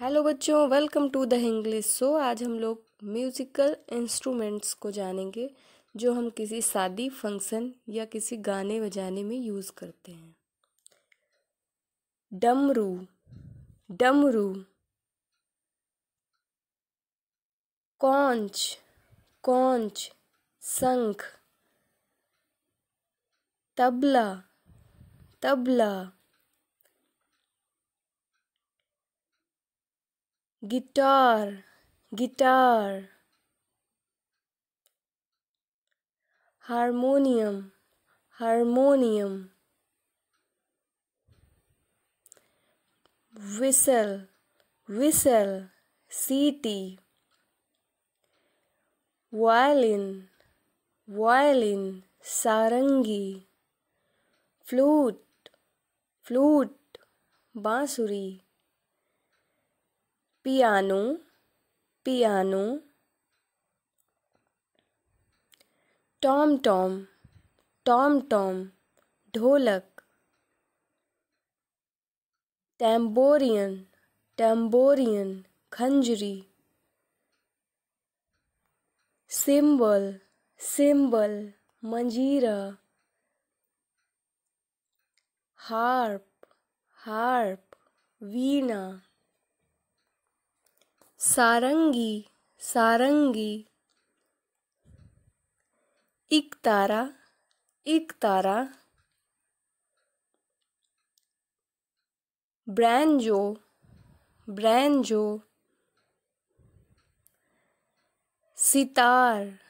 hello बच्चों welcome to the English so आज हम लोग म्यूज़िकल इंस्ट्रूमेंट्स को जानेंगे जो हम किसी शादी फंक्शन या किसी गाने बजाने में यूज़ करते हैं डमरू डमरू कौंच कौंच shankh tabla tabla guitar guitar harmonium harmonium whistle whistle city violin violin sarangi flute flute bansuri piano piano tom tom tom tom dholak tambourine tambourine khanjari cymbal cymbal manjira harp harp veena sarangi sarangi ektara एक तारा ब्रैंजो ब्रैंजो सितार